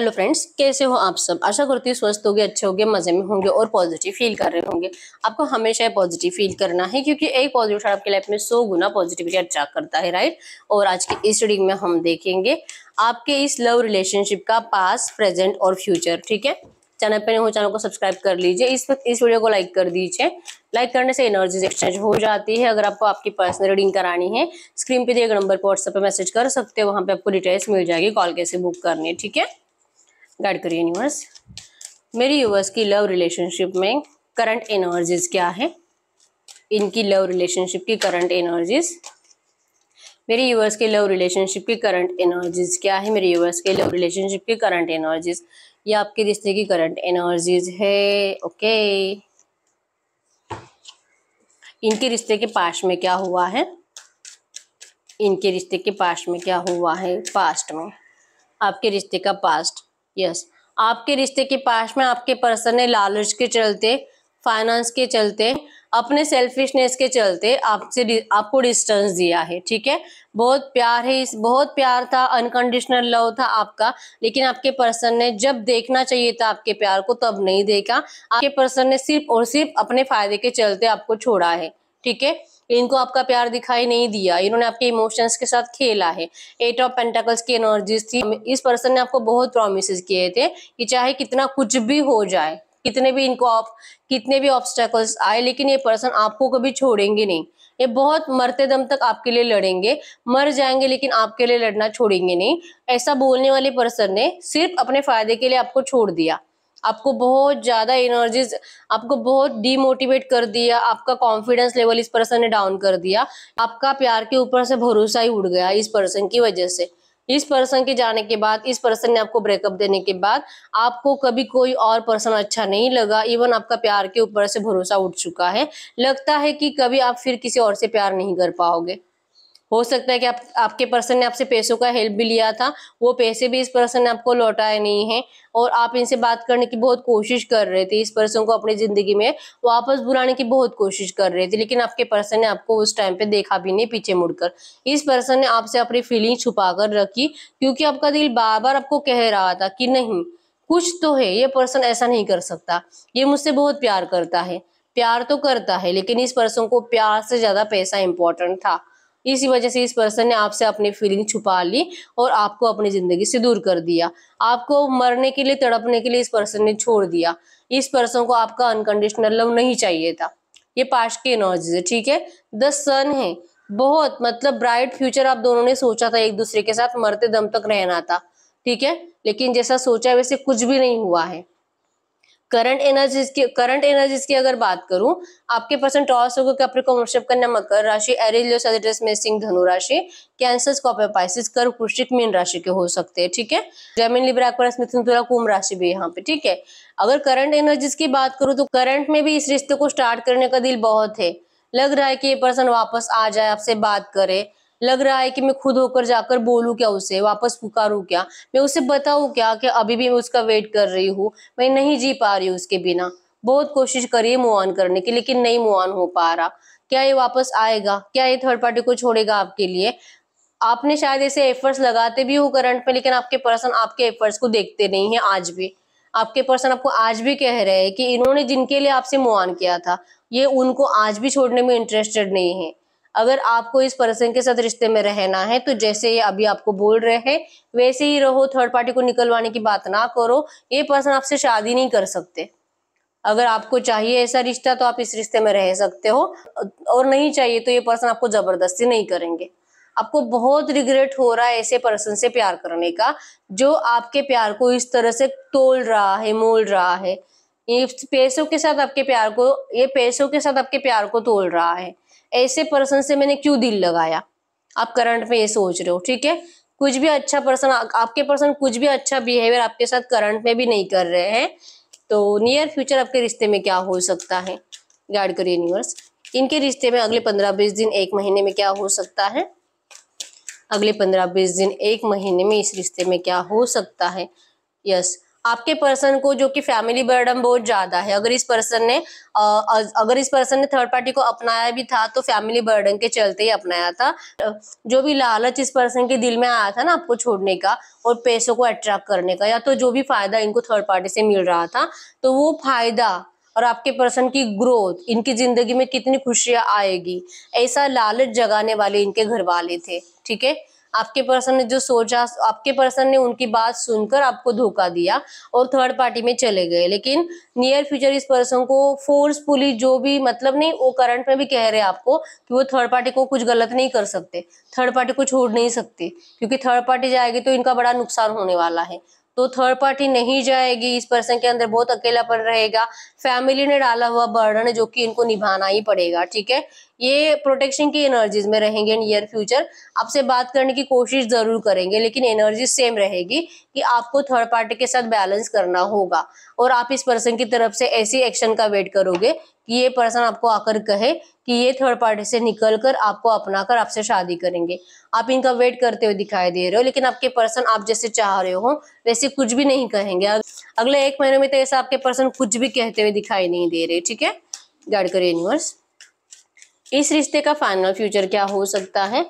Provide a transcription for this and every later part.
Hello friends कैसे हो आप सब आशा करती हूँ स्वस्थ होगे अच्छे होगे मजे में होंगे और पॉजिटिव फील कर रहे होंगे आपको हमेशा पॉजिटिव फील करना है क्योंकि एक पॉजिटिव आपके लाइफ में सौ गुना पॉजिटिविटी अट्रैक्ट करता है राइट और आज के इस रीडिंग में हम देखेंगे आपके इस लव रिलेशनशिप का पास प्रेजेंट और फ्यूचर ठीक है चैनल पर नहीं हो चैनल को सब्सक्राइब कर लीजिए इस वक्त इस वीडियो को लाइक कर दीजिए लाइक करने से एनर्जीज एक्सचेंज हो जाती है अगर आपको आपकी पर्सनल रीडिंग करानी है स्क्रीन पे दिए नंबर पर व्हाट्सएप पर मैसेज कर सकते हो वहाँ पे आपको डिटेल्स मिल जाएगी कॉल कैसे बुक करनी है ठीक है गाइड करिए यूनिवर्स मेरी यूवर्स की लव रिलेशनशिप में करंट एनर्जीज क्या है इनकी लव रिलेशनशिप की करंट एनर्जीज मेरी यूवर्स के लव रिलेशनशिप की करंट एनर्जीज क्या है मेरी यूवर्स के लव रिलेशनशिप की करंट एनर्जीज ये आपके रिश्ते की करंट एनर्जीज है ओके इनके रिश्ते के पास में क्या हुआ है इनके रिश्ते के पास में क्या हुआ है पास्ट में आपके रिश्ते का पास्ट यस आपके रिश्ते के पास में आपके पर्सन ने लालच के चलते फाइनेंस के चलते अपने सेल्फिशनेस के चलते आपसे आपको डिस्टेंस दिया है ठीक है बहुत प्यार है इस बहुत प्यार था अनकंडीशनल लव था आपका लेकिन आपके पर्सन ने जब देखना चाहिए था आपके प्यार को तब नहीं देखा आपके पर्सन ने सिर्फ और सिर्फ अपने फायदे के चलते आपको छोड़ा है ठीक है इनको आपका प्यार दिखाई नहीं दिया इन्होंने आपके इमोशंस के साथ खेला है एट ऑफ पेंटाकल्स की एनर्जीज थी इस पर्सन ने आपको बहुत प्रोमिस किए थे कि चाहे कितना कुछ भी हो जाए कितने भी इनको आप कितने भी ऑब्स्टेकल्स आए लेकिन ये पर्सन आपको कभी छोड़ेंगे नहीं ये बहुत मरते दम तक आपके लिए लड़ेंगे मर जाएंगे लेकिन आपके लिए लड़ना छोड़ेंगे नहीं ऐसा बोलने वाले पर्सन ने सिर्फ अपने फायदे के लिए आपको छोड़ दिया आपको बहुत ज़्यादा एनर्जीज आपको बहुत डीमोटिवेट कर दिया आपका कॉन्फिडेंस लेवल इस पर्सन ने डाउन कर दिया आपका प्यार के ऊपर से भरोसा ही उड़ गया इस पर्सन की वजह से इस पर्सन के जाने के बाद इस पर्सन ने आपको ब्रेकअप देने के बाद आपको कभी कोई और पर्सन अच्छा नहीं लगा इवन आपका प्यार के ऊपर से भरोसा उठ चुका है लगता है कि कभी आप फिर किसी और से प्यार नहीं कर पाओगे हो सकता है कि आप आपके पर्सन ने आपसे पैसों का हेल्प भी लिया था वो पैसे भी इस पर्सन ने आपको लौटाए नहीं है और आप इनसे बात करने की बहुत कोशिश कर रहे थे इस पर्सन को अपनी ज़िंदगी में वापस बुलाने की बहुत कोशिश कर रहे थे लेकिन आपके पर्सन ने आपको उस टाइम पे देखा भी नहीं पीछे मुड़कर इस पर्सन ने आपसे अपनी फीलिंग छुपा कर रखी क्योंकि आपका दिल बार बार आपको कह रहा था कि नहीं कुछ तो है ये पर्सन ऐसा नहीं कर सकता ये मुझसे बहुत प्यार करता है प्यार तो करता है लेकिन इस पर्सन को प्यार से ज़्यादा पैसा इंपॉर्टेंट था इसी वजह से इस पर्सन ने आपसे अपनी फीलिंग छुपा ली और आपको अपनी जिंदगी से दूर कर दिया आपको मरने के लिए तड़पने के लिए इस पर्सन ने छोड़ दिया इस पर्सन को आपका अनकंडीशनल लव नहीं चाहिए था ये पास्ट के एनर्जीज है ठीक है द सन है बहुत मतलब ब्राइट फ्यूचर आप दोनों ने सोचा था एक दूसरे के साथ मरते दम तक रहना था ठीक है लेकिन जैसा सोचा वैसे कुछ भी नहीं हुआ है करंट एनर्जीज की करंट एनर्जीज की अगर बात करूं आपके पर्सन टॉस होगा कैप्रिकॉन वृषभ कन्या मकर राशि एरिलियो सजिटेस में सिंह धनु राशि कैंसर स्कॉर्पियो पाइसिस कर्व वृश्चिक मीन राशि के हो सकते हैं ठीक है जमीन लिब्रा एक्वेरियस मिथुन तुला कुंभ राशि भी यहाँ पे ठीक है अगर करंट एनर्जीज की बात करूँ तो करंट में भी इस रिश्ते को स्टार्ट करने का दिल बहुत है लग रहा है कि ये पर्सन वापस आ जाए आपसे बात करे लग रहा है कि मैं खुद होकर जाकर बोलूँ क्या उसे वापस पुकारूँ क्या मैं उसे बताऊँ क्या कि अभी भी मैं उसका वेट कर रही हूँ मैं नहीं जी पा रही उसके बिना बहुत कोशिश करी मूव ऑन करने की लेकिन नहीं मूव ऑन हो पा रहा क्या ये वापस आएगा क्या ये थर्ड पार्टी को छोड़ेगा आपके लिए आपने शायद ऐसे एफर्ट्स लगाते भी हो करंट में लेकिन आपके पर्सन आपके एफर्ट्स को देखते नहीं है आज भी आपके पर्सन आपको आज भी कह रहे हैं कि इन्होंने जिनके लिए आपसे मुआन किया था ये उनको आज भी छोड़ने में इंटरेस्टेड नहीं है अगर आपको इस पर्सन के साथ रिश्ते में रहना है तो जैसे अभी आपको बोल रहे हैं वैसे ही रहो थर्ड पार्टी को निकलवाने की बात ना करो ये पर्सन आपसे शादी नहीं कर सकते अगर आपको चाहिए ऐसा रिश्ता तो आप इस रिश्ते में रह सकते हो और नहीं चाहिए तो ये पर्सन आपको जबरदस्ती नहीं करेंगे आपको बहुत रिग्रेट हो रहा है ऐसे पर्सन से प्यार करने का जो आपके प्यार को इस तरह से तोड़ रहा है मोल रहा है ये पैसों के साथ आपके प्यार को ये पैसों के साथ आपके प्यार को तोड़ रहा है ऐसे पर्सन से मैंने क्यों दिल लगाया आप करंट में ये सोच रहे हो ठीक है कुछ भी अच्छा पर्सन आपके पर्सन कुछ भी अच्छा बिहेवियर आपके साथ करंट में भी नहीं कर रहे हैं तो नियर फ्यूचर आपके रिश्ते में क्या हो सकता है गाइड करिए यूनिवर्स इनके रिश्ते में अगले पंद्रह बीस दिन एक महीने में क्या हो सकता है अगले पंद्रह बीस दिन एक महीने में इस रिश्ते में क्या हो सकता है यस yes. आपके पर्सन को जो कि फैमिली बर्डन बहुत ज्यादा है अगर इस पर्सन ने अगर इस पर्सन ने थर्ड पार्टी को अपनाया भी था तो फैमिली बर्डन के चलते ही अपनाया था जो भी लालच इस पर्सन के दिल में आया था ना आपको छोड़ने का और पैसों को अट्रैक्ट करने का या तो जो भी फायदा इनको थर्ड पार्टी से मिल रहा था तो वो फायदा और आपके पर्सन की ग्रोथ इनकी जिंदगी में कितनी खुशियां आएगी ऐसा लालच जगाने वाले इनके घर वाले थे ठीक है आपके पर्सन ने जो सोचा आपके पर्सन ने उनकी बात सुनकर आपको धोखा दिया और थर्ड पार्टी में चले गए लेकिन नियर फ्यूचर इस पर्सन को फोर्सफुली जो भी मतलब नहीं वो करंट में भी कह रहे हैं आपको कि वो थर्ड पार्टी को कुछ गलत नहीं कर सकते थर्ड पार्टी को छोड़ नहीं सकते क्योंकि थर्ड पार्टी जाएगी तो इनका बड़ा नुकसान होने वाला है तो थर्ड पार्टी नहीं जाएगी इस पर्सन के अंदर बहुत अकेला पर रहेगा फैमिली ने डाला हुआ बर्डन है जो कि इनको निभाना ही पड़ेगा ठीक है ये प्रोटेक्शन की एनर्जीज में रहेंगे इन फ्यूचर आपसे बात करने की कोशिश जरूर करेंगे लेकिन एनर्जी सेम रहेगी कि आपको थर्ड पार्टी के साथ बैलेंस करना होगा और आप इस पर्सन की तरफ से ऐसी एक्शन का वेट करोगे कि ये पर्सन आपको आकर कहे कि ये थर्ड पार्टी से निकल कर आपको अपना कर आपसे शादी करेंगे आप इनका वेट करते हुए दिखाई दे रहे हो लेकिन आपके पर्सन आप जैसे चाह रहे हो वैसे कुछ भी नहीं कहेंगे अगले एक महीने में तो ऐसा आपके पर्सन कुछ भी कहते हुए दिखाई नहीं दे रहे ठीक है गाइड करिए यूनिवर्स इस रिश्ते का फाइनल फ्यूचर क्या हो सकता है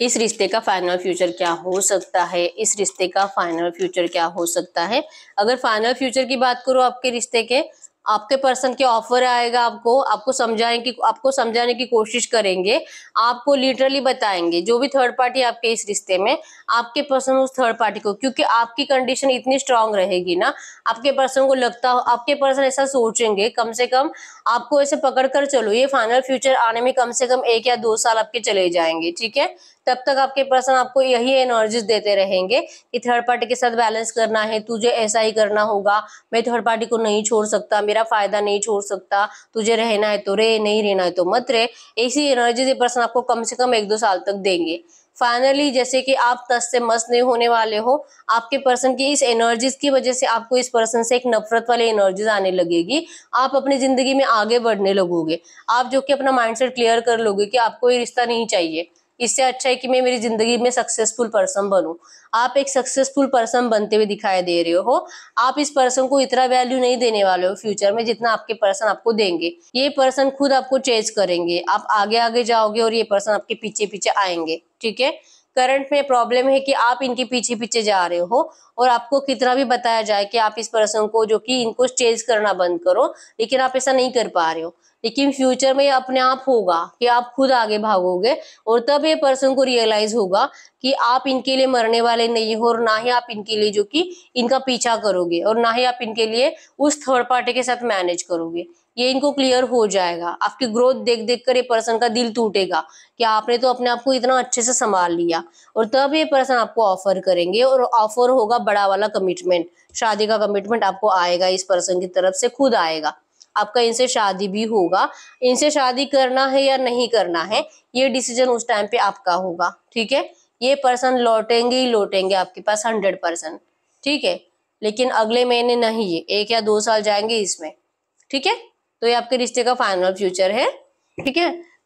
इस रिश्ते का फाइनल फ्यूचर क्या हो सकता है इस रिश्ते का फाइनल फ्यूचर क्या हो सकता है अगर फाइनल फ्यूचर की बात करो आपके रिश्ते के आपके पर्सन के ऑफर आएगा आपको आपको समझाएं की आपको समझाने की कोशिश करेंगे आपको लिटरली बताएंगे जो भी थर्ड पार्टी आपके इस रिश्ते में आपके पर्सन उस थर्ड पार्टी को क्योंकि आपकी कंडीशन इतनी स्ट्रांग रहेगी ना आपके पर्सन को लगता हो आपके पर्सन ऐसा सोचेंगे कम से कम आपको ऐसे पकड़ कर चलो ये फाइनल फ्यूचर आने में कम से कम एक या दो साल आपके चले जाएंगे ठीक है तब तक आपके पर्सन आपको यही एनर्जीज देते रहेंगे कि थर्ड पार्टी के साथ बैलेंस करना है तुझे ऐसा ही करना होगा मैं थर्ड पार्टी को नहीं छोड़ सकता मेरा फायदा नहीं छोड़ सकता तुझे रहना है तो रे नहीं रहना है तो मत रे ऐसी एनर्जीज ये पर्सन आपको कम से कम एक दो साल तक देंगे फाइनली जैसे कि आप तस से मस्त नहीं होने वाले हो आपके पर्सन की इस एनर्जीज की वजह से आपको इस पर्सन से एक नफरत वाली एनर्जीज आने लगेगी आप अपनी जिंदगी में आगे बढ़ने लगोगे आप जो कि अपना माइंडसेट क्लियर कर लोगे कि आपको ये रिश्ता नहीं चाहिए इससे अच्छा है कि मैं मेरी जिंदगी में सक्सेसफुल पर्सन बनूं आप एक सक्सेसफुल पर्सन बनते हुए दिखाई दे रहे हो आप इस पर्सन को इतना वैल्यू नहीं देने वाले हो फ्यूचर में जितना आपके पर्सन आपको देंगे ये पर्सन खुद आपको चेज करेंगे आप आगे आगे जाओगे और ये पर्सन आपके पीछे पीछे आएंगे ठीक है करंट में प्रॉब्लम है कि आप इनके पीछे पीछे जा रहे हो और आपको कितना भी बताया जाए कि आप इस पर्सन को जो कि इनको चेंज करना बंद करो लेकिन आप ऐसा नहीं कर पा रहे हो लेकिन फ्यूचर में अपने आप होगा कि आप खुद आगे भागोगे और तब ये पर्सन को रियलाइज होगा कि आप इनके लिए मरने वाले नहीं हो और ना ही आप इनके लिए जो कि इनका पीछा करोगे और ना ही आप इनके लिए उस थर्ड पार्टी के साथ मैनेज करोगे ये इनको क्लियर हो जाएगा आपकी ग्रोथ देख देख कर ये पर्सन का दिल टूटेगा कि आपने तो अपने आप को इतना अच्छे से संभाल लिया और तब ये पर्सन आपको ऑफर करेंगे और ऑफर होगा बड़ा वाला कमिटमेंट शादी का कमिटमेंट आपको आएगा इस पर्सन की तरफ से खुद आएगा आपका इनसे शादी भी होगा इनसे शादी करना है या नहीं करना है ये डिसीजन उस टाइम पे आपका होगा ठीक है ये पर्सन लौटेंगे ही लौटेंगे आपके पास हंड्रेड परसेंट ठीक है लेकिन अगले महीने नहीं है एक या दो साल जाएंगे इसमें ठीक है तो ये आपके रिश्ते का फाइनल फ्यूचर है ठीक है